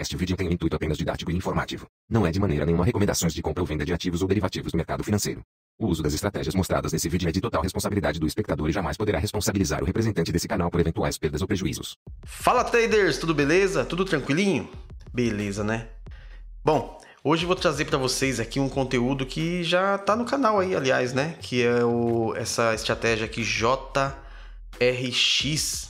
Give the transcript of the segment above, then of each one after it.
Este vídeo tem um intuito apenas didático e informativo. Não é de maneira nenhuma recomendações de compra ou venda de ativos ou derivativos do mercado financeiro. O uso das estratégias mostradas nesse vídeo é de total responsabilidade do espectador e jamais poderá responsabilizar o representante desse canal por eventuais perdas ou prejuízos. Fala traders, tudo beleza? Tudo tranquilinho? Beleza, né? Bom, hoje vou trazer para vocês aqui um conteúdo que já está no canal aí, aliás, né? Que é o, essa estratégia aqui JRX.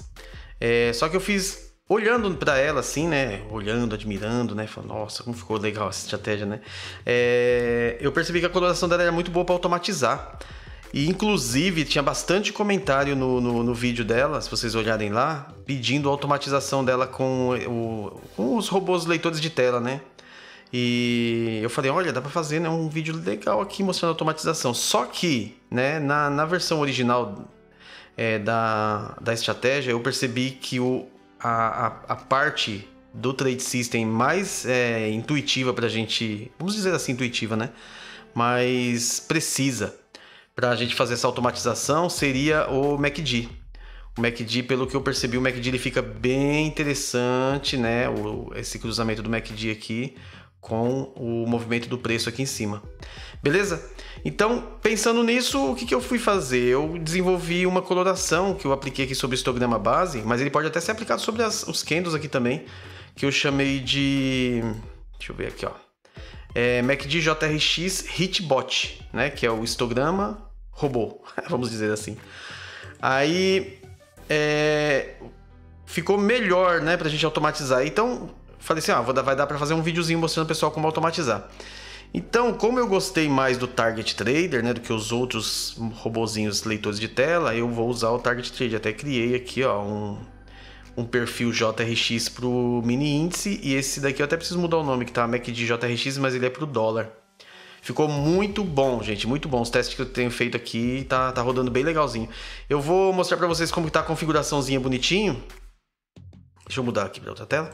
É, só que eu fiz olhando para ela assim, né? Olhando, admirando, né? Falando, nossa, como ficou legal essa estratégia, né? É, eu percebi que a coloração dela era muito boa para automatizar. E inclusive tinha bastante comentário no, no, no, vídeo dela, se vocês olharem lá, pedindo automatização dela com, o, com os robôs leitores de tela, né? E eu falei, olha, dá para fazer né, um vídeo legal aqui mostrando automatização. Só que, né, na, na versão original é, da, da estratégia, eu percebi que o, a, a, a parte do trade system mais é, intuitiva para a gente, vamos dizer assim, intuitiva, né? Mas precisa para a gente fazer essa automatização seria o MACD. O MACD, pelo que eu percebi, o MACD ele fica bem interessante, né? O, esse cruzamento do MACD aqui com o movimento do preço aqui em cima. Beleza? Então, pensando nisso, o que, que eu fui fazer? Eu desenvolvi uma coloração que eu apliquei aqui sobre o histograma base, mas ele pode até ser aplicado sobre as, os candles aqui também, que eu chamei de... deixa eu ver aqui, ó. É, MACD JRX Hitbot, né? Que é o histograma robô, vamos dizer assim. Aí... É, ficou melhor, né, pra gente automatizar. Então, falei assim, ah, vou dar, vai dar para fazer um videozinho mostrando o pessoal como automatizar. Então, como eu gostei mais do Target Trader, né, do que os outros robozinhos leitores de tela, eu vou usar o Target Trader. Até criei aqui, ó, um, um perfil JRX pro mini índice e esse daqui eu até preciso mudar o nome, que tá MACD JRX, mas ele é pro dólar. Ficou muito bom, gente, muito bom. Os testes que eu tenho feito aqui tá, tá rodando bem legalzinho. Eu vou mostrar para vocês como tá a configuraçãozinha bonitinho Deixa eu mudar aqui para outra tela.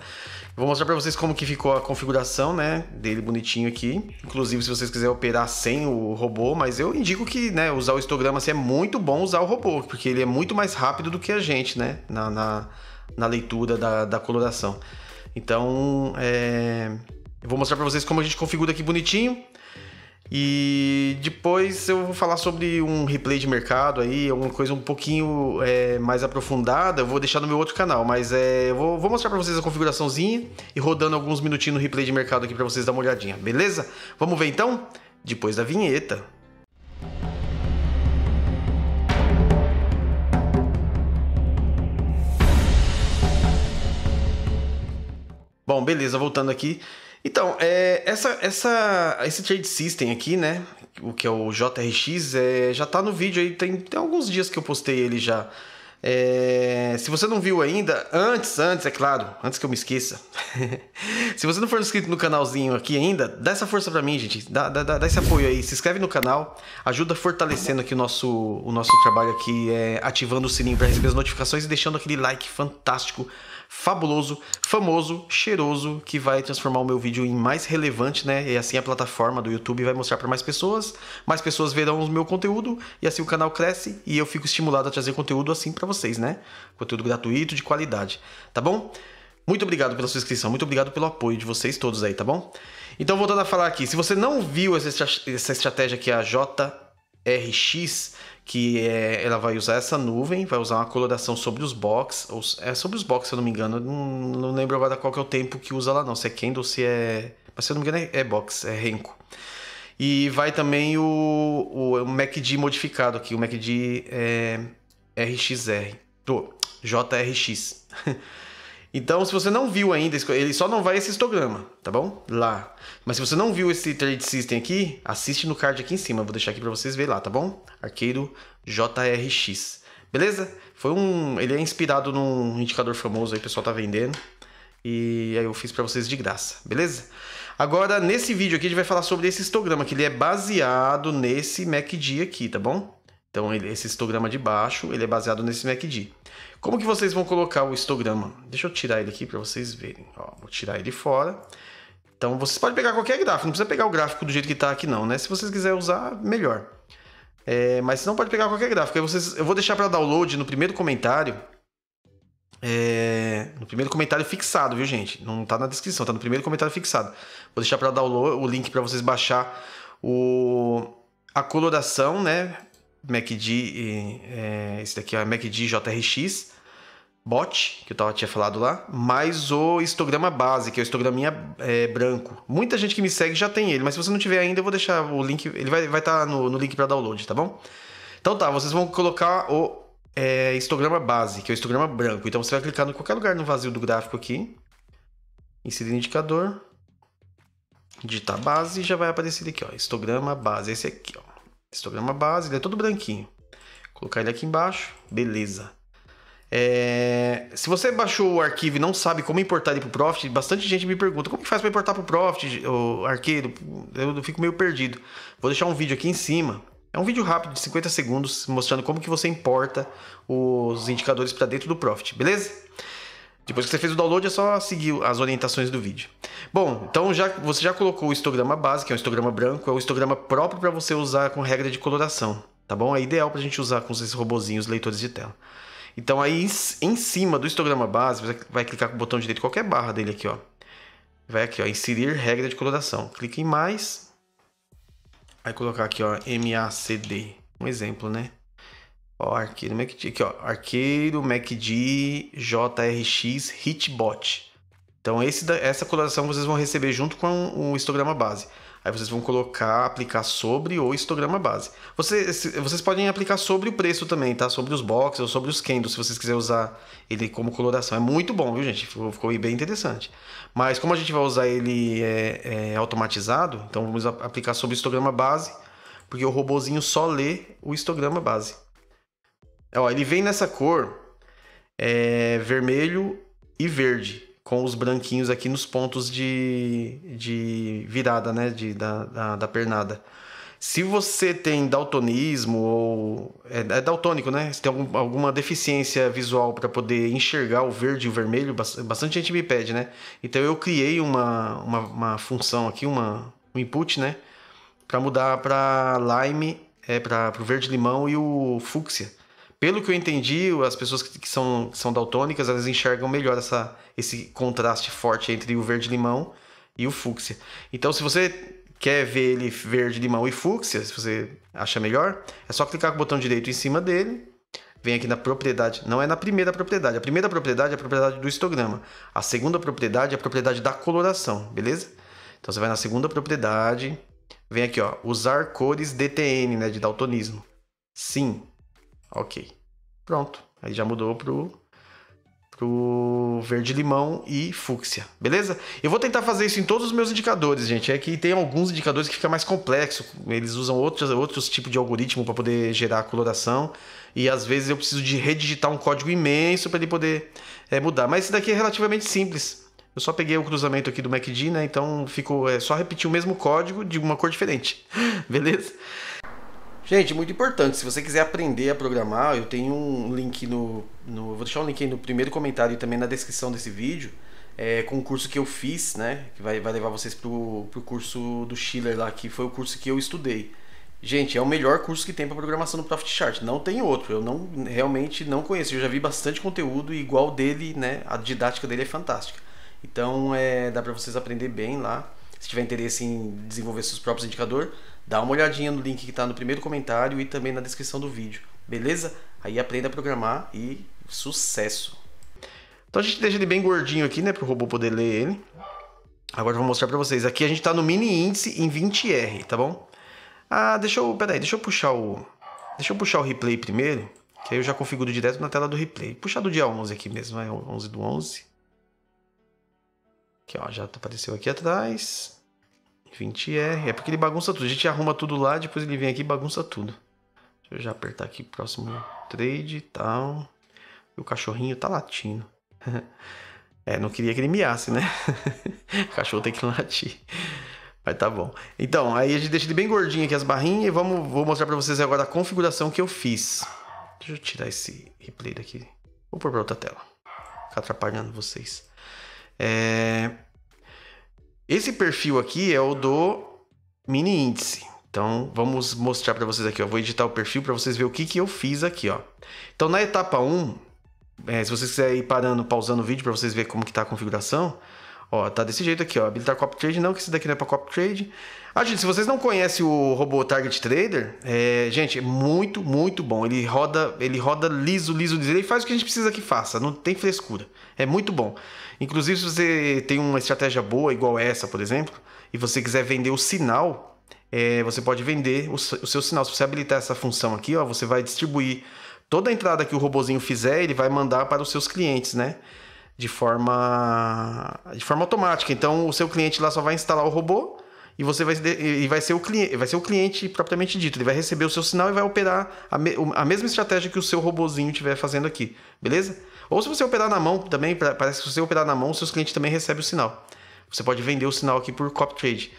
Vou mostrar para vocês como que ficou a configuração, né, dele bonitinho aqui. Inclusive, se vocês quiserem operar sem o robô, mas eu indico que, né, usar o histograma assim, é muito bom usar o robô, porque ele é muito mais rápido do que a gente, né, na, na, na leitura da, da coloração. Então, é... eu vou mostrar para vocês como a gente configura aqui bonitinho. E depois eu vou falar sobre um replay de mercado aí, alguma coisa um pouquinho é, mais aprofundada. Eu vou deixar no meu outro canal, mas é, eu vou, vou mostrar para vocês a configuraçãozinha e rodando alguns minutinhos no replay de mercado aqui para vocês dar uma olhadinha, beleza? Vamos ver então? Depois da vinheta. Bom, beleza, voltando aqui. Então, é, essa, essa, esse trade system aqui, né? O que é o JRX, é, já tá no vídeo aí, tem, tem alguns dias que eu postei ele já. É, se você não viu ainda, antes, antes, é claro, antes que eu me esqueça. se você não for inscrito no canalzinho aqui ainda, dá essa força pra mim, gente. Dá, dá, dá esse apoio aí. Se inscreve no canal, ajuda fortalecendo aqui o nosso, o nosso trabalho aqui, é, ativando o sininho para receber as notificações e deixando aquele like fantástico fabuloso, famoso, cheiroso, que vai transformar o meu vídeo em mais relevante, né? E assim a plataforma do YouTube vai mostrar para mais pessoas, mais pessoas verão o meu conteúdo e assim o canal cresce e eu fico estimulado a trazer conteúdo assim para vocês, né? Conteúdo gratuito, de qualidade, tá bom? Muito obrigado pela sua inscrição, muito obrigado pelo apoio de vocês todos aí, tá bom? Então, voltando a falar aqui, se você não viu essa estratégia que é a JRX, que é, ela vai usar essa nuvem, vai usar uma coloração sobre os box, ou, é sobre os box, se eu não me engano, não, não, lembro agora qual que é o tempo que usa lá não, se é Kendo ou se é... Mas se eu não me engano é, é box, é Renko. E vai também o, o, MACD modificado aqui, o MACD é, eh, RXR, do JRX. Então, se você não viu ainda, ele só não vai esse histograma, tá bom? Lá. Mas se você não viu esse trade system aqui, assiste no card aqui em cima. Vou deixar aqui para vocês verem lá, tá bom? Arqueiro JRX. Beleza? Foi um, ele é inspirado num indicador famoso aí, o pessoal tá vendendo. E aí eu fiz para vocês de graça, beleza? Agora, nesse vídeo aqui, a gente vai falar sobre esse histograma, que ele é baseado nesse MACD aqui, tá bom? Então esse histograma de baixo ele é baseado nesse MACD. Como que vocês vão colocar o histograma? Deixa eu tirar ele aqui para vocês verem. Ó, vou tirar ele fora. Então vocês podem pegar qualquer gráfico, não precisa pegar o gráfico do jeito que está aqui não, né? Se vocês quiserem usar, melhor. É, mas não, pode pegar qualquer gráfico. Aí vocês, eu vou deixar para download no primeiro comentário. É, no primeiro comentário fixado, viu gente? Não está na descrição, está no primeiro comentário fixado. Vou deixar para download o link para vocês baixar o, a coloração, né? MACD, é, esse daqui é o MACD JRX bot, que eu tava, tinha falado lá, mais o histograma base, que é o histograminha é, branco. Muita gente que me segue já tem ele, mas se você não tiver ainda, eu vou deixar o link, ele vai estar vai tá no, no link para download, tá bom? Então tá, vocês vão colocar o é, histograma base, que é o histograma branco. Então você vai clicar em qualquer lugar no vazio do gráfico aqui, inserir indicador, digitar base e já vai aparecer aqui, ó, histograma base, esse aqui, ó histograma base, ele é todo branquinho. Vou colocar ele aqui embaixo, beleza. É... se você baixou o arquivo e não sabe como importar ele para o Profit, bastante gente me pergunta como que faz para importar para o Profit, o arqueiro. Eu fico meio perdido. Vou deixar um vídeo aqui em cima. É um vídeo rápido de 50 segundos mostrando como que você importa os indicadores para dentro do Profit, beleza? Depois que você fez o download, é só seguir as orientações do vídeo. Bom, então já, você já colocou o histograma base, que é um histograma branco, é o histograma próprio para você usar com regra de coloração, tá bom? É ideal para a gente usar com esses robozinhos leitores de tela. Então aí em cima do histograma base, você vai clicar com o botão direito qualquer barra dele aqui, ó. Vai aqui, ó, inserir regra de coloração. Clica em mais. Vai colocar aqui, ó, MACD. Um exemplo, né? Ó, arqueiro MacD. Aqui, ó. Arqueiro MacD JRX Hitbot. Então, esse, essa coloração vocês vão receber junto com o histograma base. Aí vocês vão colocar, aplicar sobre o histograma base. Vocês, vocês podem aplicar sobre o preço também, tá? Sobre os boxes ou sobre os candles, se vocês quiserem usar ele como coloração. É muito bom, viu, gente? Ficou, ficou bem interessante. Mas como a gente vai usar ele é, é, automatizado, então vamos aplicar sobre o histograma base, porque o robozinho só lê o histograma base. É, ó, ele vem nessa cor é, vermelho e verde, com os branquinhos aqui nos pontos de, de virada, né? De, da, da, da pernada. Se você tem daltonismo ou. É, é daltônico, né? Se tem algum, alguma deficiência visual para poder enxergar o verde e o vermelho, bastante gente me pede, né? Então eu criei uma, uma, uma função aqui, uma, um input, né? Para mudar para lime, é, para o verde-limão e o fúcsia pelo que eu entendi, as pessoas que são, que são daltônicas, elas enxergam melhor essa, esse contraste forte entre o verde-limão e o fúcsia. Então, se você quer ver ele verde-limão e fúcsia, se você acha melhor, é só clicar com o botão direito em cima dele, vem aqui na propriedade. Não é na primeira propriedade. A primeira propriedade é a propriedade do histograma. A segunda propriedade é a propriedade da coloração, beleza? Então, você vai na segunda propriedade, vem aqui, ó, usar cores DTN, né, de daltonismo. Sim, Ok. Pronto. Aí já mudou pro, pro verde-limão e fúcsia. Beleza? Eu vou tentar fazer isso em todos os meus indicadores, gente. É que tem alguns indicadores que fica mais complexo. Eles usam outros, outros tipos de algoritmo para poder gerar a coloração. E às vezes eu preciso de redigitar um código imenso para ele poder é, mudar. Mas esse daqui é relativamente simples. Eu só peguei o cruzamento aqui do MACD, né? Então ficou é só repetir o mesmo código de uma cor diferente. Beleza? Gente, muito importante. Se você quiser aprender a programar, eu tenho um link no. no vou deixar um link aí no primeiro comentário e também na descrição desse vídeo. É, com o curso que eu fiz, né? Que vai, vai levar vocês pro, pro curso do Schiller lá, que foi o curso que eu estudei. Gente, é o melhor curso que tem para programação no Profit Chart. Não tem outro. Eu não realmente não conheço. Eu já vi bastante conteúdo igual dele, né? A didática dele é fantástica. Então, é, dá para vocês aprender bem lá. Se tiver interesse em desenvolver seus próprios indicadores, Dá uma olhadinha no link que está no primeiro comentário e também na descrição do vídeo, beleza? Aí aprenda a programar e sucesso! Então a gente deixa ele bem gordinho aqui, né, para o robô poder ler ele. Agora eu vou mostrar para vocês. Aqui a gente está no mini índice em 20R, tá bom? Ah, deixa eu, peraí, deixa eu puxar o, deixa eu puxar o replay primeiro, que aí eu já configuro direto na tela do replay. Puxar do dia 11 aqui mesmo, é né? 11 do 11. Aqui, ó, já apareceu aqui atrás. 20R. É porque ele bagunça tudo. A gente arruma tudo lá, depois ele vem aqui e bagunça tudo. Deixa eu já apertar aqui próximo trade e tal. E o cachorrinho tá latindo. é, não queria que ele miasse, né? o cachorro tem que latir. Mas tá bom. Então, aí a gente deixa ele bem gordinho aqui as barrinhas e vamos, vou mostrar pra vocês agora a configuração que eu fiz. Deixa eu tirar esse replay daqui. Vou pôr pra outra tela. Ficar atrapalhando vocês. É... Esse perfil aqui é o do mini índice. Então, vamos mostrar para vocês aqui. Ó. Vou editar o perfil para vocês verem o que, que eu fiz aqui. Ó. Então, na etapa 1, é, se vocês quiserem ir parando, pausando o vídeo para vocês verem como que está a configuração, Ó, tá desse jeito aqui, ó. Habilitar tá copy trade não, que esse daqui não é para copy trade. Ah, gente, se vocês não conhecem o robô Target Trader, é, gente, é muito, muito bom. Ele roda, ele roda liso, liso, liso. Ele faz o que a gente precisa que faça, não tem frescura. É muito bom. Inclusive, se você tem uma estratégia boa, igual essa, por exemplo, e você quiser vender o sinal, é, você pode vender o, o seu sinal. Se você habilitar essa função aqui, ó, você vai distribuir toda a entrada que o robozinho fizer, ele vai mandar para os seus clientes, né? de forma de forma automática. Então o seu cliente lá só vai instalar o robô e você vai, e vai ser o cliente, vai ser o cliente propriamente dito. Ele vai receber o seu sinal e vai operar a, me, a mesma estratégia que o seu robozinho estiver fazendo aqui, beleza? Ou se você operar na mão também, parece que se você operar na mão, seus clientes também recebem o sinal. Você pode vender o sinal aqui por copy trade.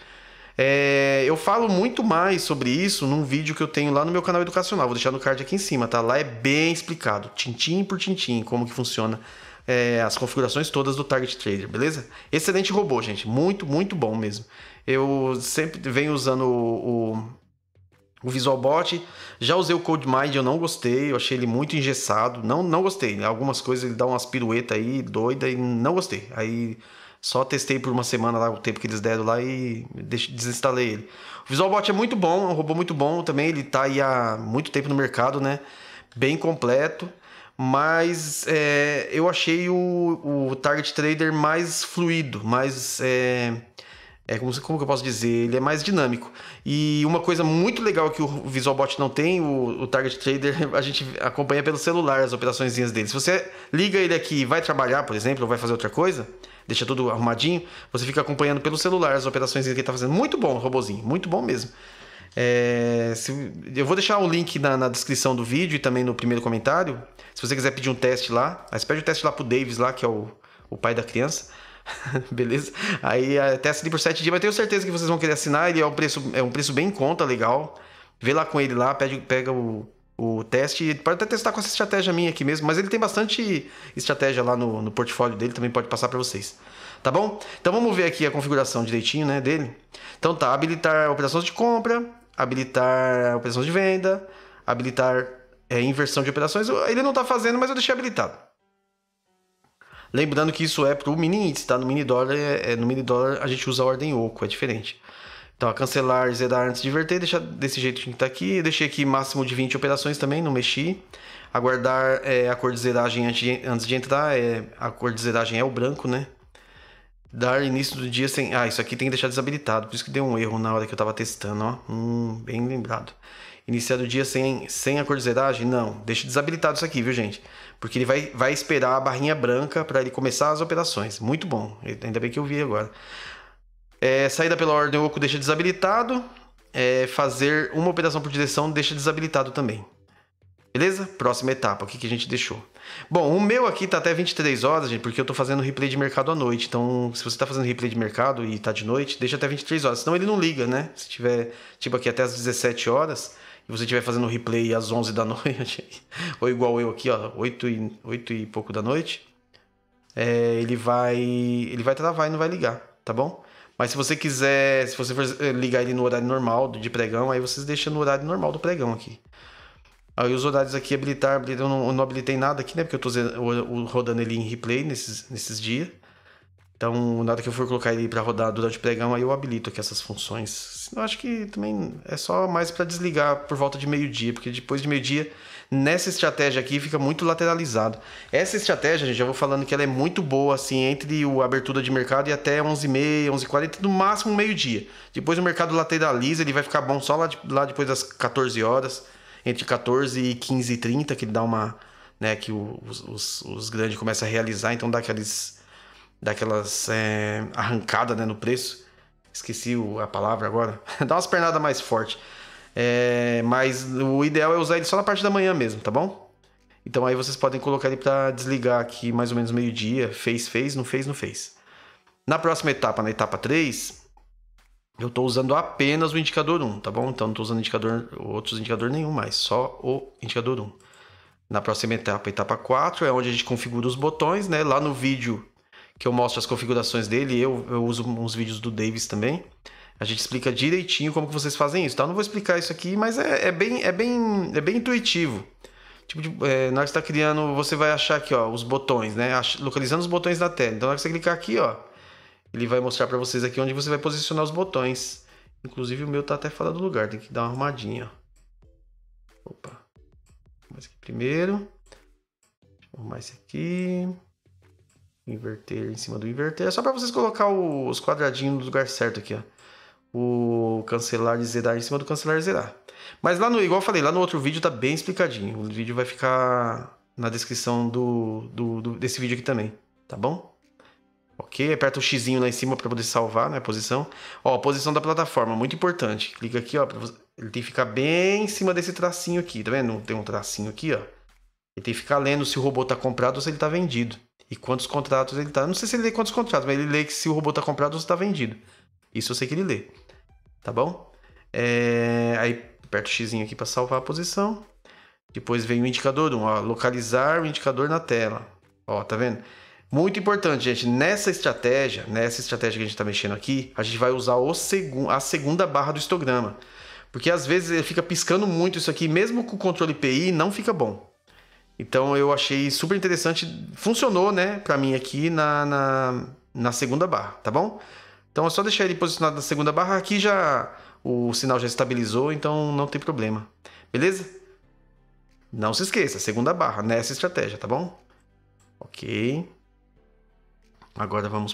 É, eu falo muito mais sobre isso num vídeo que eu tenho lá no meu canal educacional. Vou deixar no card aqui em cima, tá? Lá é bem explicado, tintim por tintim, como que funciona é, as configurações todas do Target Trader, beleza? Excelente robô, gente. Muito, muito bom mesmo. Eu sempre venho usando o, o o Visual Bot, já usei o CodeMind, eu não gostei, eu achei ele muito engessado, não, não gostei. Né? Algumas coisas ele dá umas piruetas aí, doida, e não gostei. Aí só testei por uma semana lá, o tempo que eles deram lá e desinstalei ele. O Visual Bot é muito bom, é um robô muito bom também, ele tá aí há muito tempo no mercado, né? Bem completo mas é, eu achei o, o Target Trader mais fluido, mais. É, é, como, como eu posso dizer? Ele é mais dinâmico. E uma coisa muito legal que o VisualBot não tem, o, o Target Trader, a gente acompanha pelo celular as operações dele. Se você liga ele aqui e vai trabalhar, por exemplo, ou vai fazer outra coisa, deixa tudo arrumadinho, você fica acompanhando pelo celular as operações que ele está fazendo. Muito bom, robozinho, muito bom mesmo. É, se, eu vou deixar o link na, na, descrição do vídeo e também no primeiro comentário. Se você quiser pedir um teste lá, aí você pede o um teste lá pro Davis lá, que é o, o pai da criança. Beleza? Aí é teste ali por 7 dias, mas tenho certeza que vocês vão querer assinar. Ele é um preço, é um preço bem em conta, legal. Vê lá com ele lá, pede, pega o, o teste. Pode até testar com essa estratégia minha aqui mesmo, mas ele tem bastante estratégia lá no, no portfólio dele, também pode passar para vocês. Tá bom? Então vamos ver aqui a configuração direitinho né, dele. Então tá, habilitar operações de compra, habilitar operações de venda, habilitar é, inversão de operações. Ele não está fazendo, mas eu deixei habilitado. Lembrando que isso é para o mini índice, tá? No mini dólar, é, é, no mini dólar a gente usa a ordem oco, é diferente. Então, a cancelar, zerar antes de inverter, deixar desse jeito que está aqui. deixei aqui máximo de 20 operações também, não mexi. Aguardar é, a cor de zeragem antes de, antes de entrar, é, a cor de zeragem é o branco, né? Dar início do dia sem. Ah, isso aqui tem que deixar desabilitado, por isso que deu um erro na hora que eu tava testando, ó. Hum, bem lembrado. Iniciar o dia sem, sem a zeragem? Não, deixa desabilitado isso aqui, viu, gente? Porque ele vai, vai esperar a barrinha branca para ele começar as operações. Muito bom, ainda bem que eu vi agora. É, saída pela ordem oco deixa desabilitado. É, fazer uma operação por direção deixa desabilitado também. Beleza? Próxima etapa, o que, que a gente deixou? Bom, o meu aqui tá até 23 horas, gente, porque eu tô fazendo replay de mercado à noite. Então, se você tá fazendo replay de mercado e tá de noite, deixa até 23 horas. Senão ele não liga, né? Se tiver, tipo, aqui até as 17 horas e você estiver fazendo replay às 11 da noite, ou igual eu aqui, ó, 8 e, 8 e pouco da noite, é, ele vai ele vai travar e não vai ligar, tá bom? Mas se você quiser, se você for eh, ligar ele no horário normal de pregão, aí vocês deixam no horário normal do pregão aqui. Aí os horários aqui habilitar, eu, não, eu não habilitei nada aqui, né? Porque eu tô rodando ele em replay nesses, nesses dias. Então, na hora que eu for colocar ele para rodar durante o pregão, aí eu habilito aqui essas funções. Eu acho que também é só mais para desligar por volta de meio-dia, porque depois de meio-dia, nessa estratégia aqui, fica muito lateralizado. Essa estratégia, gente, já vou falando que ela é muito boa, assim, entre a abertura de mercado e até 11h30, 11h40, no máximo meio-dia. Depois o mercado lateraliza, ele vai ficar bom só lá, de, lá depois das 14 horas entre 14 e 15 e 30, que dá uma. Né, que os, os, os grandes começam a realizar, então dá aqueles, daquelas é, arrancadas né, no preço. Esqueci o, a palavra agora. dá umas pernadas mais fortes. É, mas o ideal é usar ele só na parte da manhã mesmo, tá bom? Então aí vocês podem colocar ele para desligar aqui mais ou menos meio-dia. Fez, fez, não fez, não fez. Na próxima etapa, na etapa 3, eu estou usando apenas o indicador 1, tá bom? Então não estou usando indicador, outros indicadores nenhum mais, só o indicador 1. Na próxima etapa, etapa 4, é onde a gente configura os botões, né? Lá no vídeo que eu mostro as configurações dele, eu, eu uso uns vídeos do Davis também. A gente explica direitinho como que vocês fazem isso, tá? Eu não vou explicar isso aqui, mas é, é, bem, é, bem, é bem intuitivo. Tipo, de, é, na hora que você está criando, você vai achar aqui, ó, os botões, né? Localizando os botões da tela. Então, na hora que você clicar aqui, ó, ele vai mostrar para vocês aqui onde você vai posicionar os botões. Inclusive o meu tá até fora do lugar, tem que dar uma arrumadinha. Opa. Mais aqui primeiro. Arrumar esse aqui. Inverter em cima do inverter. É só para vocês colocar os quadradinhos no lugar certo aqui, ó. O cancelar e zerar em cima do cancelar e zerar. Mas lá no, igual eu falei, lá no outro vídeo tá bem explicadinho. O vídeo vai ficar na descrição do, do, do desse vídeo aqui também, tá bom? Ok, aperta o X lá em cima para poder salvar, né? Posição. Ó, posição da plataforma, muito importante. Clica aqui, ó. Você... Ele tem que ficar bem em cima desse tracinho aqui, tá vendo? Tem um tracinho aqui, ó. Ele tem que ficar lendo se o robô tá comprado ou se ele tá vendido. E quantos contratos ele tá. Não sei se ele lê quantos contratos, mas ele lê que se o robô tá comprado ou se tá vendido. Isso eu sei que ele lê. Tá bom? É... Aí aperta o X aqui para salvar a posição. Depois vem o indicador 1, ó. Localizar o indicador na tela. Ó, tá vendo? Muito importante, gente. Nessa estratégia, nessa estratégia que a gente está mexendo aqui, a gente vai usar o segu a segunda barra do histograma. Porque às vezes ele eh, fica piscando muito isso aqui, mesmo com o controle PI, não fica bom. Então eu achei super interessante. Funcionou, né, para mim aqui na, na, na, segunda barra, tá bom? Então é só deixar ele posicionado na segunda barra. Aqui já o sinal já estabilizou, então não tem problema. Beleza? Não se esqueça, segunda barra nessa estratégia, tá bom? Ok. Agora vamos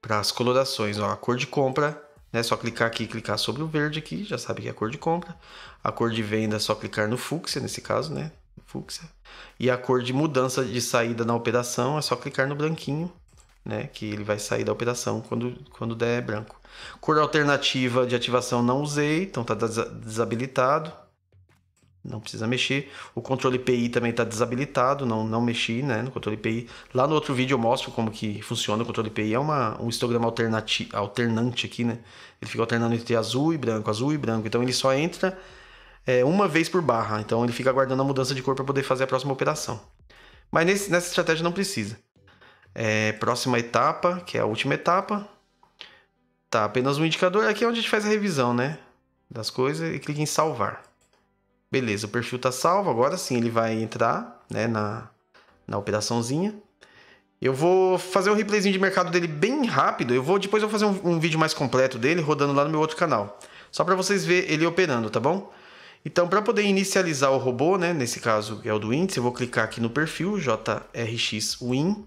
para as colorações. Ó, a cor de compra, né? Só clicar aqui, clicar sobre o verde aqui, já sabe que é a cor de compra. A cor de venda, é só clicar no fúcsia nesse caso, né? Fúcsia. E a cor de mudança de saída na operação é só clicar no branquinho, né? Que ele vai sair da operação quando, quando der branco. Cor alternativa de ativação não usei, então está desabilitado não precisa mexer. O controle PI também está desabilitado, não, não mexi né, no controle PI. Lá no outro vídeo eu mostro como que funciona o controle PI. É uma, um histograma alternati, alternante aqui, né? Ele fica alternando entre azul e branco, azul e branco. Então ele só entra é, uma vez por barra. Então ele fica aguardando a mudança de cor para poder fazer a próxima operação. Mas nesse, nessa estratégia não precisa. É, próxima etapa, que é a última etapa. Tá apenas um indicador. Aqui é onde a gente faz a revisão, né? Das coisas e clica em salvar. Beleza, o perfil está salvo. Agora sim ele vai entrar né, na, na operaçãozinha. Eu vou fazer um replayzinho de mercado dele bem rápido. Eu vou depois eu vou fazer um, um vídeo mais completo dele rodando lá no meu outro canal, só para vocês verem ele operando, tá bom? Então, para poder inicializar o robô, né, nesse caso é o do índice, eu vou clicar aqui no perfil JRX Win,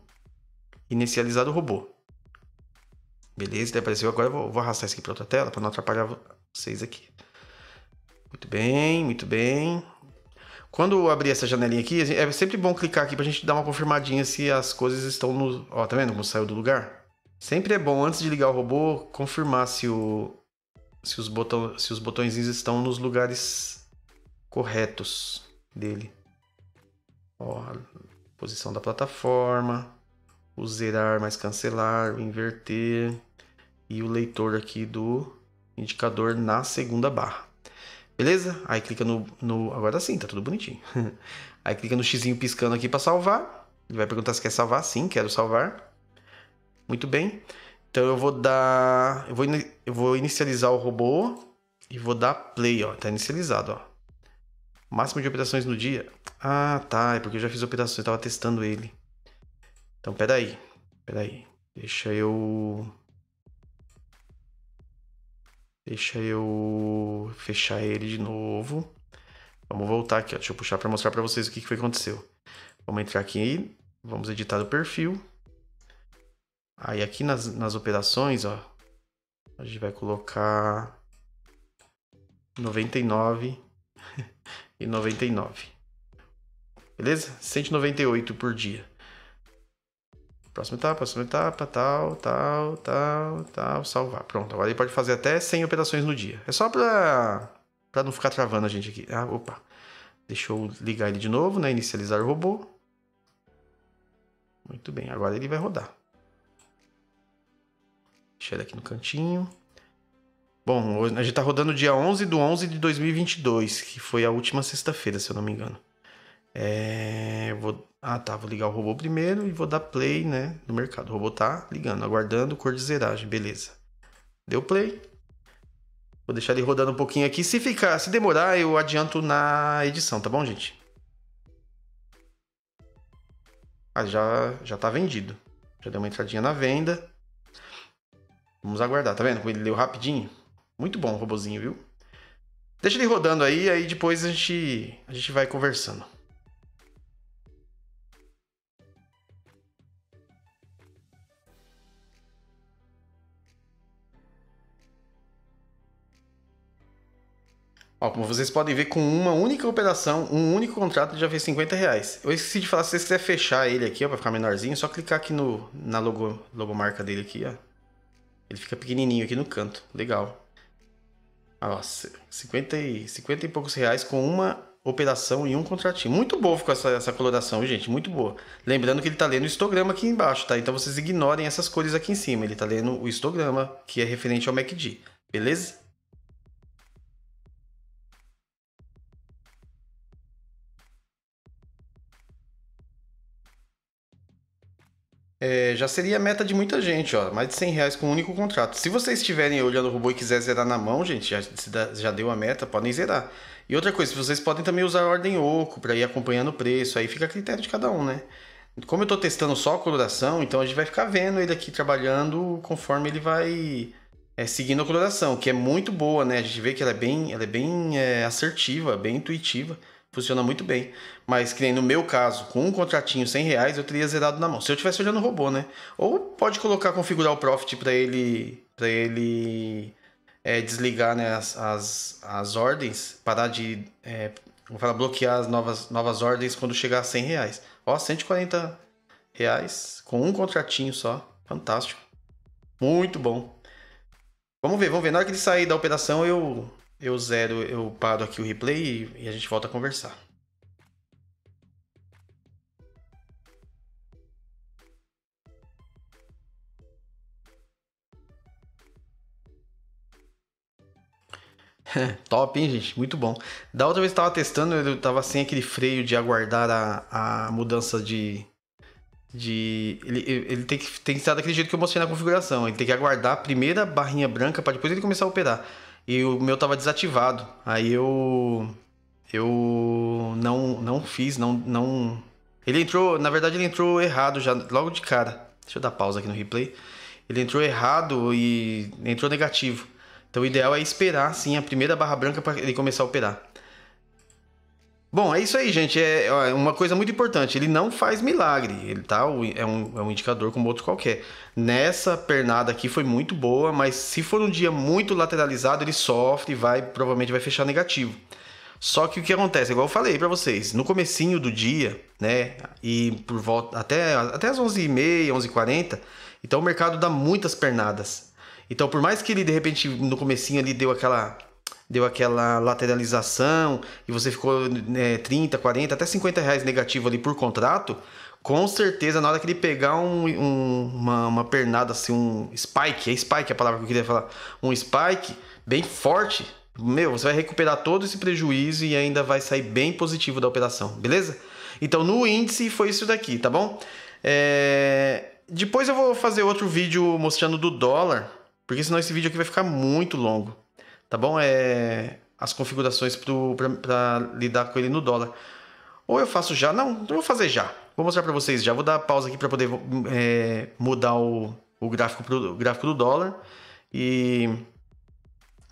inicializar o robô. Beleza, ele apareceu. Agora eu vou, vou arrastar isso aqui para outra tela para não atrapalhar vocês aqui. Muito bem, muito bem. Quando eu abrir essa janelinha aqui, é sempre bom clicar aqui pra gente dar uma confirmadinha se as coisas estão no... Ó, tá vendo como saiu do lugar? Sempre é bom, antes de ligar o robô, confirmar se, o... se, os, botão... se os botõezinhos estão nos lugares corretos dele. Ó, posição da plataforma, o zerar mais cancelar, o inverter e o leitor aqui do indicador na segunda barra. Beleza? Aí clica no, no. Agora sim, tá tudo bonitinho. Aí clica no xizinho piscando aqui para salvar. Ele vai perguntar se quer salvar. Sim, quero salvar. Muito bem. Então eu vou dar. Eu vou, eu vou inicializar o robô e vou dar play, ó. Tá inicializado, ó. Máximo de operações no dia. Ah, tá. É porque eu já fiz operações, eu tava testando ele. Então peraí. Peraí. Deixa eu. Deixa eu fechar ele de novo. Vamos voltar aqui, ó. deixa eu puxar para mostrar para vocês o que, que foi que aconteceu. Vamos entrar aqui, vamos editar o perfil. Aí aqui nas, nas operações, ó, a gente vai colocar 99 e 99. Beleza? 198 por dia. Próxima etapa, próxima etapa, tal, tal, tal, tal, salvar. Pronto, agora ele pode fazer até 100 operações no dia. É só pra, pra não ficar travando a gente aqui. Ah, opa. Deixa eu ligar ele de novo, né? Inicializar o robô. Muito bem, agora ele vai rodar. Deixa ele aqui no cantinho. Bom, a gente tá rodando dia 11 do 11 de 2022, que foi a última sexta-feira, se eu não me engano. É, vou ah, tá, vou ligar o robô primeiro e vou dar play, né, no mercado. O robô tá ligando, aguardando cor de zeragem, beleza. Deu play. Vou deixar ele rodando um pouquinho aqui. Se ficar, se demorar, eu adianto na edição, tá bom, gente? Ah, já, já tá vendido. Já deu uma entradinha na venda. Vamos aguardar, tá vendo como ele leu rapidinho? Muito bom o robozinho, viu? Deixa ele rodando aí, aí depois a gente, a gente vai conversando. Ó, como vocês podem ver, com uma única operação, um único contrato já fez 50 reais. Eu esqueci de falar, se você quiser fechar ele aqui, ó, pra ficar menorzinho, só clicar aqui no, na logo, logomarca dele aqui, ó. Ele fica pequenininho aqui no canto, legal. Ó, 50 e, 50 e poucos reais com uma operação e um contratinho. Muito bom ficou essa, essa coloração, gente, muito boa. Lembrando que ele tá lendo o histograma aqui embaixo, tá? Então vocês ignorem essas cores aqui em cima, ele tá lendo o histograma, que é referente ao MACD, beleza? é, já seria a meta de muita gente, ó. Mais de 100 reais com um único contrato. Se vocês estiverem olhando o robô e quiser zerar na mão, gente, já, já deu a meta, podem zerar. E outra coisa, vocês podem também usar a ordem oco para ir acompanhando o preço, aí fica a critério de cada um, né? Como eu estou testando só a coloração, então a gente vai ficar vendo ele aqui trabalhando conforme ele vai é, seguindo a coloração, que é muito boa, né? A gente vê que ela é bem, ela é bem é, assertiva, bem intuitiva funciona muito bem. Mas que nem no meu caso, com um contratinho 100 reais, eu teria zerado na mão. Se eu estivesse olhando o robô, né? Ou pode colocar, configurar o profit para ele para ele é, desligar né, as, as, as ordens, parar de é, vou falar, bloquear as novas, novas ordens quando chegar a 100 reais. Ó, 140 reais com um contratinho só. Fantástico. Muito bom. Vamos ver, vamos ver. Na hora que ele sair da operação, eu eu zero, eu paro aqui o replay e a gente volta a conversar. Top, hein, gente? Muito bom. Da outra vez que eu tava testando, eu tava sem aquele freio de aguardar a, a mudança de. de ele, ele tem, que, tem que estar daquele jeito que eu mostrei na configuração. Ele tem que aguardar a primeira barrinha branca para depois ele começar a operar e o meu tava desativado. Aí eu eu não não fiz, não não ele entrou, na verdade ele entrou errado já logo de cara. Deixa eu dar pausa aqui no replay. Ele entrou errado e entrou negativo. Então o ideal é esperar sim a primeira barra branca para ele começar a operar. Bom, é isso aí, gente. É, é uma coisa muito importante. Ele não faz milagre. Ele tá, é, um, é um indicador como outro qualquer. Nessa pernada aqui foi muito boa, mas se for um dia muito lateralizado, ele sofre e vai, provavelmente vai fechar negativo. Só que o que acontece, igual eu falei para vocês, no comecinho do dia, né, e por volta até, até as 11h30, 11h40, então o mercado dá muitas pernadas. Então, por mais que ele, de repente, no comecinho ali deu aquela deu aquela lateralização e você ficou né, 30, 40, até 50 reais negativo ali por contrato, com certeza na hora que ele pegar um, um, uma, uma pernada, assim, um spike, é spike a palavra que eu queria falar, um spike bem forte, meu, você vai recuperar todo esse prejuízo e ainda vai sair bem positivo da operação, beleza? Então no índice foi isso daqui, tá bom? É... Depois eu vou fazer outro vídeo mostrando do dólar, porque senão esse vídeo aqui vai ficar muito longo tá bom? É, as configurações para lidar com ele no dólar. Ou eu faço já? Não, não vou fazer já. Vou mostrar para vocês já. Vou dar pausa aqui para poder é, mudar o, o, gráfico pro, o gráfico do dólar. E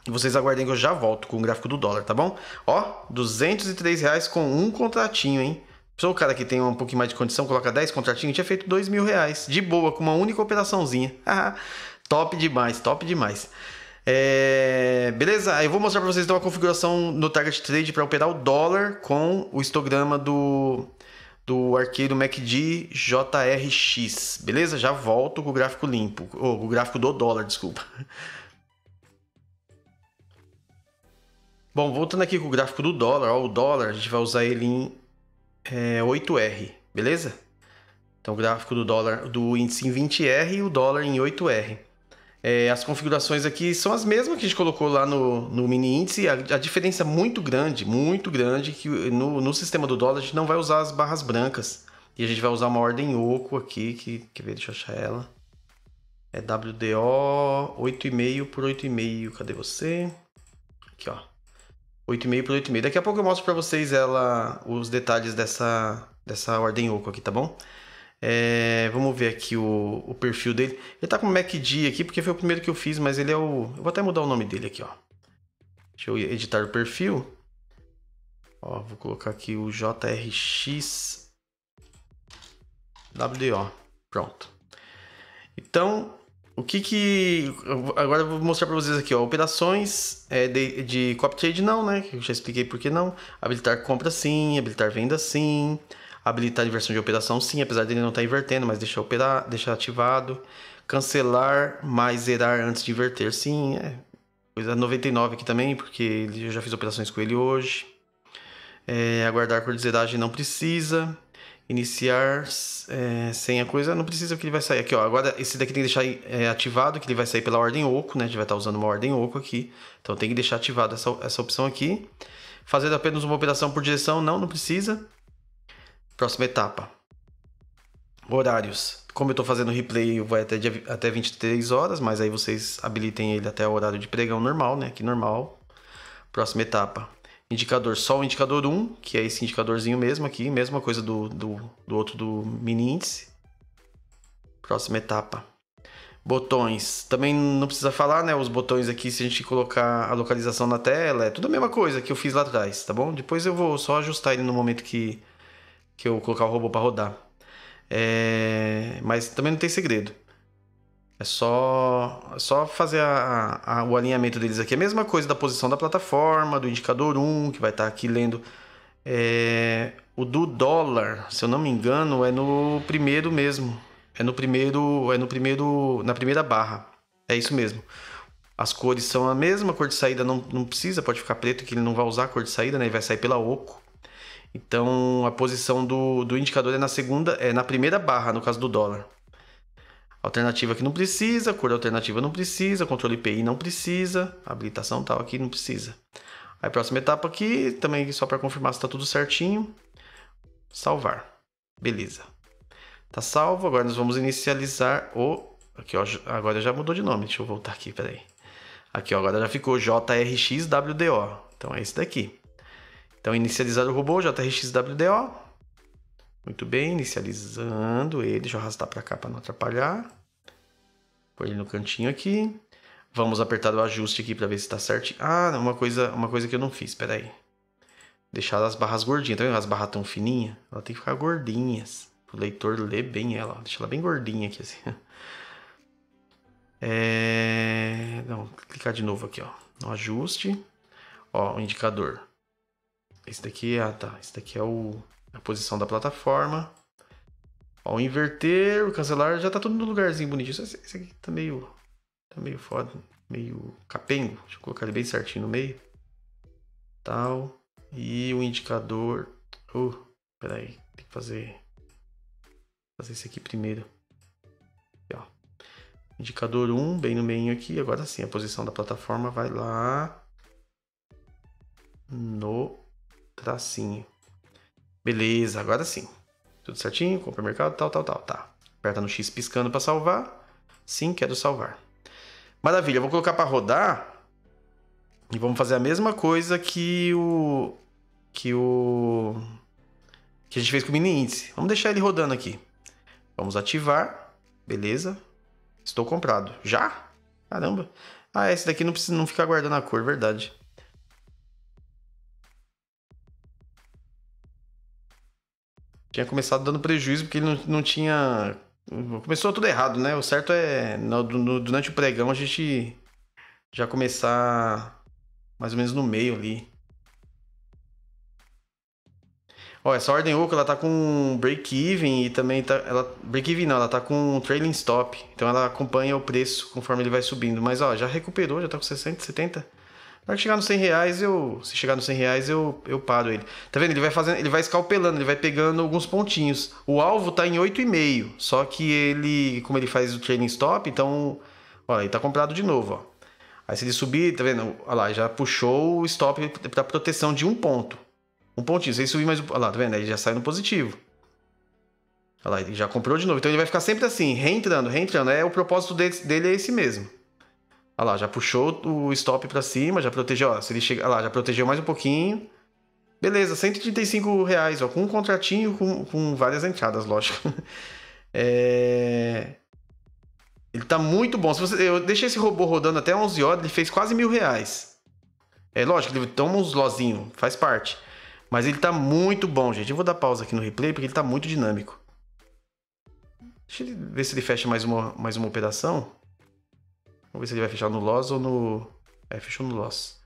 vocês aguardem que eu já volto com o gráfico do dólar, tá bom? Ó, 203 reais com um contratinho, hein? Sou o cara que tem um pouquinho mais de condição, coloca 10 contratinhos, tinha feito 2 mil reais. De boa, com uma única operaçãozinha. top demais, top demais. É... Beleza? Eu vou mostrar para vocês então a configuração no Target Trade para operar o dólar com o histograma do, do arqueiro MACD JRX. Beleza? Já volto com o gráfico limpo, ou com o gráfico do dólar, desculpa. Bom, voltando aqui com o gráfico do dólar, ó, o dólar a gente vai usar ele em é, 8R, beleza? Então, o gráfico do dólar do índice em 20R e o dólar em 8R. É, as configurações aqui são as mesmas que a gente colocou lá no, no mini índice. A, a diferença é muito grande, muito grande, que no, no sistema do dólar a gente não vai usar as barras brancas. E a gente vai usar uma ordem oco aqui, que, quer ver, deixa eu achar ela. É WDO 8,5 por 8,5, cadê você? Aqui, ó. 8,5 por 8,5. Daqui a pouco eu mostro para vocês ela, os detalhes dessa, dessa ordem oco aqui, tá bom? É, vamos ver aqui o, o, perfil dele. Ele tá com o MacD aqui, porque foi o primeiro que eu fiz, mas ele é o... Eu vou até mudar o nome dele aqui, ó. Deixa eu editar o perfil. Ó, vou colocar aqui o JRX WDO. Pronto. Então, o que que... Agora eu vou mostrar para vocês aqui, ó. Operações é, de, de copy trade não, né? Eu já expliquei por que não. Habilitar compra sim, habilitar venda sim habilitar a inversão de operação sim, apesar dele não estar tá invertendo, mas deixar operar, deixar ativado, cancelar, mais zerar antes de inverter, sim, é coisa 99 aqui também, porque eu já fiz operações com ele hoje. É, aguardar por zeragem não precisa. Iniciar é, sem a coisa, não precisa que ele vai sair. Aqui, ó, agora esse daqui tem que deixar é, ativado, que ele vai sair pela ordem oco, né? A gente vai estar tá usando uma ordem oco aqui. Então tem que deixar ativado essa, essa opção aqui. Fazer apenas uma operação por direção, não, não precisa. Próxima etapa. Horários. Como eu estou fazendo replay, vai até, dia, até 23 horas, mas aí vocês habilitem ele até o horário de pregão normal, né? Que normal. Próxima etapa. Indicador só o indicador 1, que é esse indicadorzinho mesmo aqui, mesma coisa do, do, do outro do mini índice. Próxima etapa. Botões. Também não precisa falar, né? Os botões aqui, se a gente colocar a localização na tela, é tudo a mesma coisa que eu fiz lá atrás, tá bom? Depois eu vou só ajustar ele no momento que, que eu colocar o robô para rodar. É... Mas também não tem segredo. É só, é só fazer a, a, o alinhamento deles aqui. É a mesma coisa da posição da plataforma, do indicador 1, que vai estar tá aqui lendo. É... O do dólar, se eu não me engano, é no primeiro mesmo. É no primeiro, é no primeiro, na primeira barra. É isso mesmo. As cores são a mesma, a cor de saída não, não precisa, pode ficar preto que ele não vai usar a cor de saída, né? Ele vai sair pela oco. Então a posição do, do indicador é na segunda, é na primeira barra, no caso do dólar. Alternativa que não precisa, cor alternativa não precisa, controle PI não precisa, habilitação tal aqui não precisa. Aí próxima etapa aqui, também só para confirmar se está tudo certinho. Salvar. Beleza. Tá salvo, agora nós vamos inicializar o... Aqui, ó, agora já mudou de nome, deixa eu voltar aqui, peraí. Aqui, ó, agora já ficou JRXWDO. Então é esse daqui. Então, inicializar o robô, JRXWDO. Muito bem, inicializando ele. Deixa eu arrastar para cá para não atrapalhar. Põe ele no cantinho aqui. Vamos apertar o ajuste aqui para ver se está certo. Ah, uma coisa, uma coisa que eu não fiz, espera aí. Deixar as barras gordinhas. Tá vendo as barras tão fininhas? Ela tem que ficar gordinhas. O leitor lê bem ela. Deixa ela bem gordinha aqui assim. É... Não, clicar de novo aqui, ó. No ajuste. Ó, o indicador. Esse daqui, é, ah tá, esse daqui é o, a posição da plataforma. ao inverter, o cancelar, já tá tudo no lugarzinho bonitinho. Esse, esse aqui tá meio, tá meio foda, meio capengo. Deixa eu colocar ele bem certinho no meio. Tal. E o indicador... Uh, peraí, tem que fazer... Fazer esse aqui primeiro. Aqui, ó. Indicador 1, bem no meio aqui. Agora sim, a posição da plataforma vai lá no tracinho. Beleza, agora sim. Tudo certinho, compra mercado, tal, tal, tal, tá. Aperta no X piscando para salvar. Sim, quero salvar. Maravilha, vou colocar para rodar. E vamos fazer a mesma coisa que o que o que a gente fez com o mini índice. Vamos deixar ele rodando aqui. Vamos ativar. Beleza? Estou comprado. Já? Caramba. Ah, esse daqui não precisa não ficar guardando a cor, verdade. tinha é começado dando prejuízo porque ele não, não tinha. Começou tudo errado, né? O certo é, no, no, durante o pregão, a gente já começar mais ou menos no meio ali. Ó, essa ordem oca, ela tá com break-even e também tá... Ela, break-even não, ela tá com trailing stop. Então ela acompanha o preço conforme ele vai subindo. Mas, ó, já recuperou, já tá com 60, 70... Na hora que chegar nos 100 reais, eu. Se chegar nos 100 reais, eu, eu paro ele. Tá vendo? Ele vai fazendo. Ele vai escalpelando, ele vai pegando alguns pontinhos. O alvo tá em 8,5. Só que ele. Como ele faz o training stop, então. Ó, ele tá comprado de novo, ó. Aí se ele subir, tá vendo? Olha lá, já puxou o stop pra proteção de um ponto. Um pontinho. Se ele subir mais um. Olha lá, tá vendo? Aí já sai no positivo. Olha lá, ele já comprou de novo. Então ele vai ficar sempre assim, reentrando, reentrando. É, o propósito dele, dele é esse mesmo. Olha lá, já puxou o stop para cima, já protegeu, ó, se ele chega, lá, já protegeu mais um pouquinho. Beleza, 135 reais, ó, com um contratinho, com, com várias entradas, lógico. é... Ele tá muito bom. Se você... Eu deixei esse robô rodando até 11 horas, ele fez quase mil reais. É lógico, ele toma uns lozinho, faz parte. Mas ele tá muito bom, gente. Eu vou dar pausa aqui no replay, porque ele tá muito dinâmico. Deixa eu ver se ele fecha mais uma, mais uma operação. Vamos ver se ele vai fechar no loss ou no... É, fechou no loss.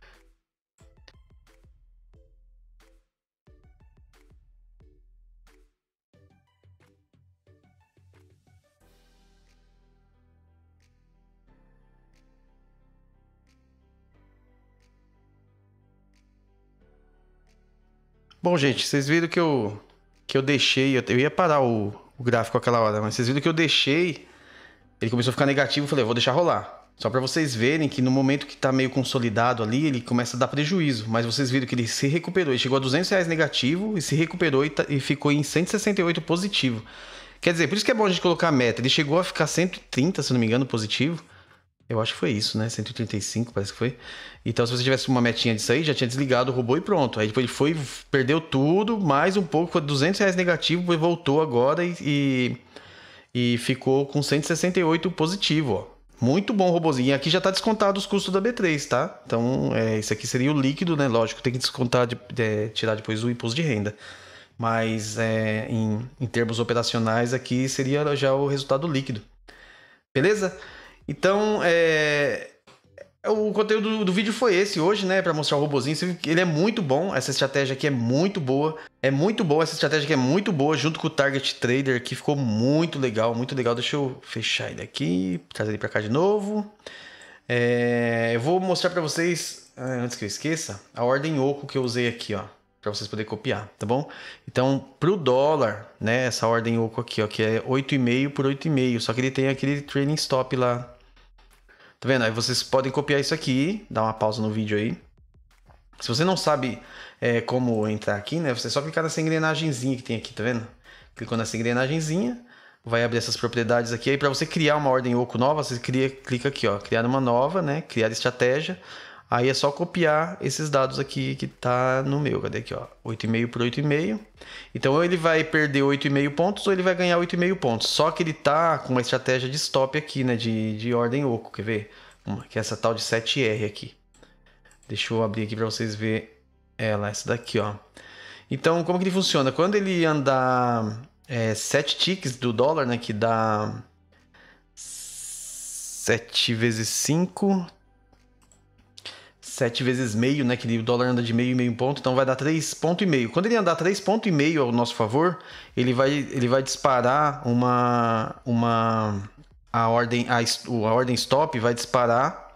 Bom, gente, vocês viram que eu que eu deixei, eu, ia parar o, o, gráfico aquela hora, mas vocês viram que eu deixei, ele começou a ficar negativo, eu falei, vou deixar rolar. Só para vocês verem que no momento que está meio consolidado ali, ele começa a dar prejuízo. Mas vocês viram que ele se recuperou. Ele chegou a 200 reais negativo e se recuperou e, tá, e ficou em 168 positivo. Quer dizer, por isso que é bom a gente colocar a meta. Ele chegou a ficar 130, se não me engano, positivo. Eu acho que foi isso, né? 135, parece que foi. Então, se você tivesse uma metinha disso aí, já tinha desligado o robô e pronto. Aí depois tipo, ele foi, perdeu tudo, mais um pouco, foi 200 reais negativo, voltou agora e, e, e ficou com 168 positivo, ó. Muito bom robozinho. Aqui já está descontado os custos da B3, tá? Então, é, esse aqui seria o líquido, né? Lógico, tem que descontar, de, é, tirar depois o imposto de renda. Mas é, em, em termos operacionais, aqui seria já o resultado líquido. Beleza? Então, é, é, o conteúdo do vídeo foi esse hoje, né? Pra mostrar o robozinho. Ele é muito bom. Essa estratégia aqui é muito boa. É muito boa. Essa estratégia aqui é muito boa. Junto com o Target Trader aqui. Ficou muito legal. Muito legal. Deixa eu fechar ele aqui. Trazer ele pra cá de novo. É... eu vou mostrar pra vocês, ah, antes que eu esqueça, a ordem oco que eu usei aqui, ó. Pra vocês poderem copiar, tá bom? Então, pro dólar, né? Essa ordem oco aqui, ó. Que é 8,5 por 8,5. Só que ele tem aquele trailing stop lá Tá vendo? Aí vocês podem copiar isso aqui, dar uma pausa no vídeo aí. Se você não sabe é, como entrar aqui, né? Você só clicar nessa engrenagemzinha que tem aqui, tá vendo? Clicou nessa engrenagemzinha, vai abrir essas propriedades aqui. Aí para você criar uma ordem oco nova, você cria, clica aqui, ó, criar uma nova, né? Criar estratégia. Aí é só copiar esses dados aqui que tá no meu. Cadê aqui, ó? 8,5 por 8,5. Então, ou ele vai perder 8,5 pontos ou ele vai ganhar 8,5 pontos. Só que ele tá com uma estratégia de stop aqui, né? De, de ordem oco, quer ver? que é essa tal de 7R aqui. Deixa eu abrir aqui para vocês verem ela, essa daqui, ó. Então, como que ele funciona? Quando ele andar é, 7 ticks do dólar, né? Que dá 7 vezes 5, 7 vezes meio, né? Que o dólar anda de meio e meio ponto, então vai dar três ponto e meio. Quando ele andar três ponto e meio ao nosso favor, ele vai, ele vai disparar uma uma a ordem a, a ordem stop vai disparar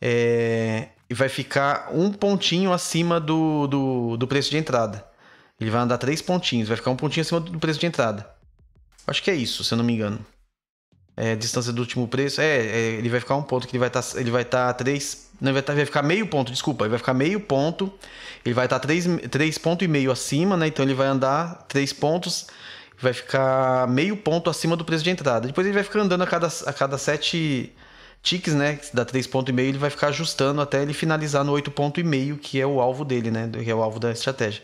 é, e vai ficar um pontinho acima do, do, do preço de entrada. Ele vai andar três pontinhos, vai ficar um pontinho acima do preço de entrada. Acho que é isso, se eu não me engano é, distância do último preço. É, ele vai ficar um ponto que ele vai estar. Tá, ele vai estar tá três. Não, vai, tá, vai ficar meio ponto, desculpa. Ele vai ficar meio ponto. Ele vai estar tá três, três ponto e meio acima, né? Então ele vai andar três pontos. Vai ficar meio ponto acima do preço de entrada. Depois ele vai ficar andando a cada, a cada sete ticks, né? Que e 3,5, ele vai ficar ajustando até ele finalizar no 8,5, que é o alvo dele, né? Que é o alvo da estratégia.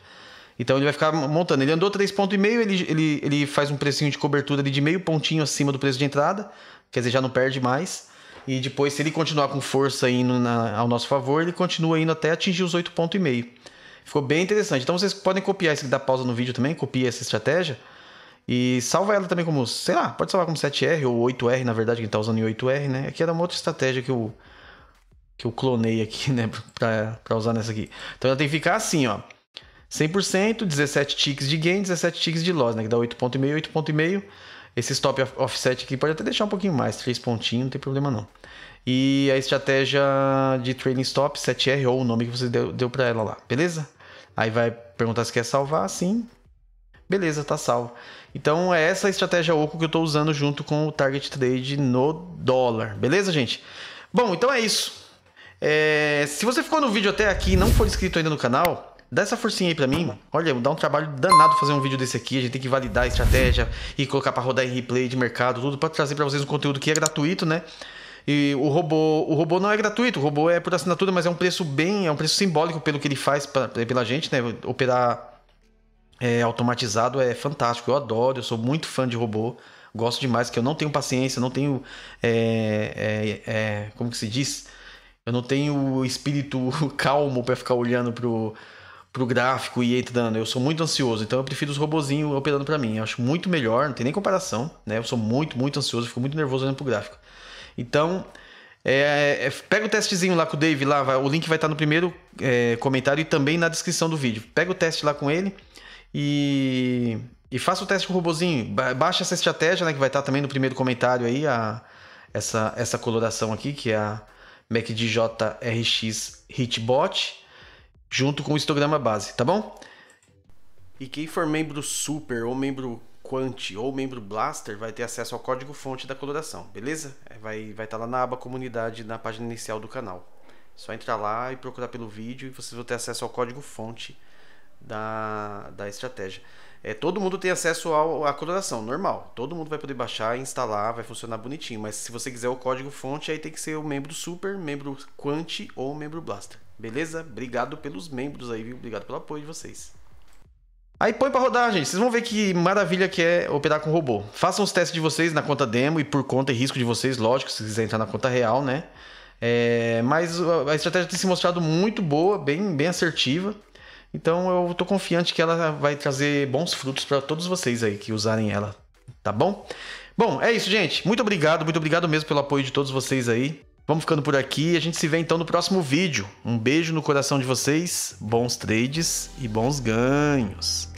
Então ele vai ficar montando. Ele andou 3,5, ele, ele, ele faz um precinho de cobertura ali de meio pontinho acima do preço de entrada, quer dizer, já não perde mais. E depois, se ele continuar com força indo na, ao nosso favor, ele continua indo até atingir os 8,5. Ficou bem interessante. Então vocês podem copiar esse que dá pausa no vídeo também, copia essa estratégia. E salva ela também como, sei lá, pode salvar como 7R ou 8R, na verdade, que está usando em 8R, né? Aqui era uma outra estratégia que eu, que eu clonei aqui, né, para usar nessa aqui. Então ela tem que ficar assim, ó. 100%, 17 ticks de gain, 17 ticks de loss, né? Que dá 8.5, 8.5. Esse stop offset aqui pode até deixar um pouquinho mais, 3 pontinhos, não tem problema não. E a estratégia de trailing stop, 7R ou o nome que você deu, deu para ela lá, beleza? Aí vai perguntar se quer salvar, sim. Beleza, tá salvo. Então é essa estratégia oco que eu estou usando junto com o target trade no dólar, beleza, gente? Bom, então é isso. É... se você ficou no vídeo até aqui e não for inscrito ainda no canal, Dá essa forcinha aí pra mim. Olha, dá um trabalho danado fazer um vídeo desse aqui. A gente tem que validar a estratégia e colocar para rodar em replay de mercado, tudo para trazer para vocês um conteúdo que é gratuito, né? E o robô, o robô não é gratuito, o robô é por assinatura, mas é um preço bem, é um preço simbólico pelo que ele faz pra, é, pela gente, né? Operar é, automatizado é fantástico. Eu adoro, eu sou muito fã de robô. Gosto demais, que eu não tenho paciência, não tenho. É, é, é como que se diz? Eu não tenho espírito calmo para ficar olhando pro pro gráfico e tá dando Eu sou muito ansioso, então eu prefiro os robozinhos operando para mim. Eu acho muito melhor, não tem nem comparação, né? Eu sou muito, muito ansioso, fico muito nervoso olhando pro gráfico. Então, é, é, pega o testezinho lá com o Dave, lá, vai, o link vai estar tá no primeiro é, comentário e também na descrição do vídeo. Pega o teste lá com ele e, e faça o teste com o robozinho. baixa essa estratégia, né? Que vai estar tá também no primeiro comentário aí, a, essa, essa coloração aqui, que é a MacDJRX Hitbot junto com o histograma base, tá bom? E quem for membro Super ou membro Quant ou membro Blaster vai ter acesso ao código-fonte da coloração, beleza? É, vai estar vai tá lá na aba comunidade, na página inicial do canal. Só entrar lá e procurar pelo vídeo e vocês vão ter acesso ao código-fonte da, da estratégia. É, todo mundo tem acesso ao, à coloração, normal. Todo mundo vai poder baixar, instalar, vai funcionar bonitinho. Mas se você quiser o código fonte, aí tem que ser o membro Super, membro Quant ou membro Blaster. Beleza? Obrigado pelos membros aí, viu? Obrigado pelo apoio de vocês. Aí põe para rodar, gente. Vocês vão ver que maravilha que é operar com robô. Façam os testes de vocês na conta demo e por conta e risco de vocês, lógico, se quiser entrar na conta real, né? É, mas a estratégia tem se mostrado muito boa, bem, bem assertiva. Então eu estou confiante que ela vai trazer bons frutos para todos vocês aí que usarem ela, tá bom? Bom, é isso, gente. Muito obrigado, muito obrigado mesmo pelo apoio de todos vocês aí. Vamos ficando por aqui. A gente se vê então no próximo vídeo. Um beijo no coração de vocês, bons trades e bons ganhos.